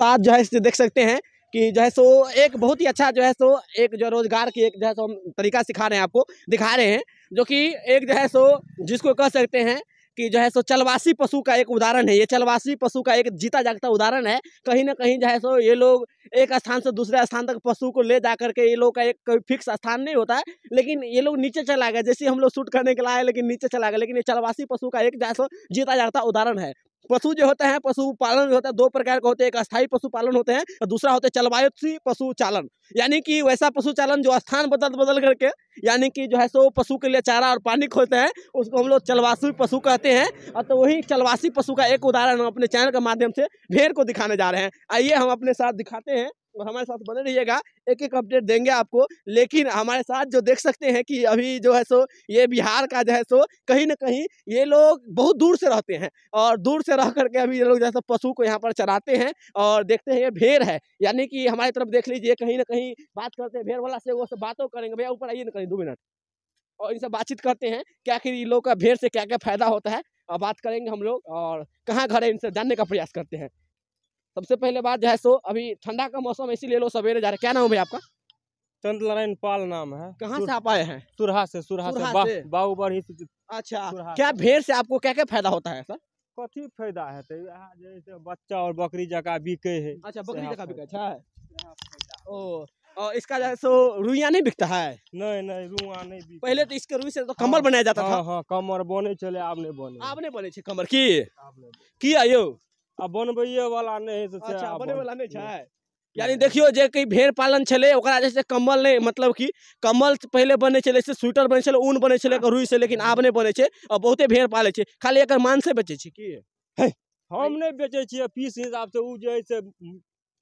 साथ जो है इसे देख सकते हैं कि जो है सो एक बहुत ही अच्छा जो है सो एक जो रोजगार की एक जो है सो हम तरीका सिखा रहे हैं आपको दिखा रहे हैं जो कि एक जो है सो जिसको कह सकते हैं कि जो है सो चलवासी पशु का एक उदाहरण है ये चलवासी पशु का एक जीता जागता उदाहरण है कहीं ना कहीं जो है सो ये लोग एक स्थान से दूसरे स्थान तक पशु को ले जा करके ये लोग का एक कोई फिक्स स्थान नहीं होता है लेकिन ये लोग नीचे चला गया जैसे हम लोग शूट करने के लिए आए लेकिन नीचे चला गया लेकिन ये चलवासी पशु का एक जो है सो जीता जागता उदाहरण है पशु जो होता है पशु पालन जो होता है दो प्रकार के होते हैं एक अस्थायी पशु पालन होते हैं और दूसरा होता है चलवायु पशु चालन यानी कि वैसा पशु चालन जो स्थान बदल बदल करके यानी कि जो है सो पशु के लिए चारा और पानी खोलते हैं उसको हम लोग चलवासी पशु कहते हैं और तो वही चलवासी पशु का एक उदाहरण हम अपने चैनल के माध्यम से भेड़ को दिखाने जा रहे हैं आइए हम अपने साथ दिखाते हैं हमारे साथ बने रहिएगा एक एक अपडेट देंगे आपको लेकिन हमारे साथ जो देख सकते हैं कि अभी जो है सो ये बिहार का जो है सो कहीं ना कहीं ये लोग बहुत दूर से रहते हैं और दूर से रह करके अभी ये लोग जैसे पशु को यहाँ पर चराते हैं और देखते हैं ये भेड़ है यानी कि हमारी तरफ देख लीजिए कहीं ना कहीं बात करते हैं भेड़ वाला से वो सब बातों करेंगे भैया ऊपर आइए ना कहीं दो मिनट और इनसे बातचीत करते हैं कि इन लोग का भेड़ से क्या क्या फायदा होता है और बात करेंगे हम लोग और कहाँ घर है इनसे जानने का प्रयास करते हैं सबसे पहले बात जो है सो अभी ठंडा का मौसम ऐसी ले लो सवेरे जा रहे क्या नाम है भाई आपका चंद नारायण पाल नाम है कहाँ से आप आए हैं सुरहा से सुरहा, से, से। अच्छा क्या भेड़ से आपको क्या क्या फायदा होता है सर कथी फायदा है तो, जैसे बच्चा और बकरी जका बिके है अच्छा बकरी जका बिके अच्छा ओ और इसका जो है सो रुइया नहीं बिकता है नहीं नहीं रुआ नहीं बिकता पहले तो इसके रुई से तो हाँ, कमर बनाया जाता था हाँ, हाँ, कमर बने चले आपने नहीं बने आब बने कमर की की आयो आ वाला नहि छै अच्छा वाला यानी देखियो जे कहीं भेड़ पालन छे जैसे कम्बल नहीं मतलब कि कम्बल पहले बने छलै स्वेटर बने ऊन बने छलै से लेकिन आब नहीं बने छै आ भेड़ पाले खाली एक मांसे से बेचे की हम नहीं बेचे पीस हिसाब है से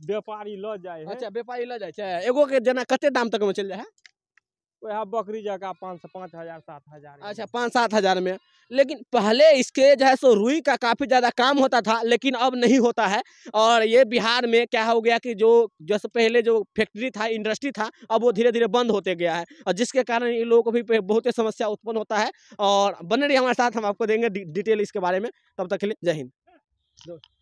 व्यापारी लऽ जाए अच्छा व्यापारी लऽ जाए एगो के जना कते दाम तक में चल जाए वह बकरी जगह पाँच से पाँच हजार सात हजार अच्छा पाँच सात हजार में लेकिन पहले इसके जो है सो रुई का काफ़ी ज़्यादा काम होता था लेकिन अब नहीं होता है और ये बिहार में क्या हो गया कि जो जैसे पहले जो फैक्ट्री था इंडस्ट्री था अब वो धीरे धीरे बंद होते गया है और जिसके कारण इन लोगों को भी बहुत ही समस्या उत्पन्न होता है और बने रही हमारे साथ हम आपको देंगे डिटेल इसके बारे में तब तक के लिए जय हिंद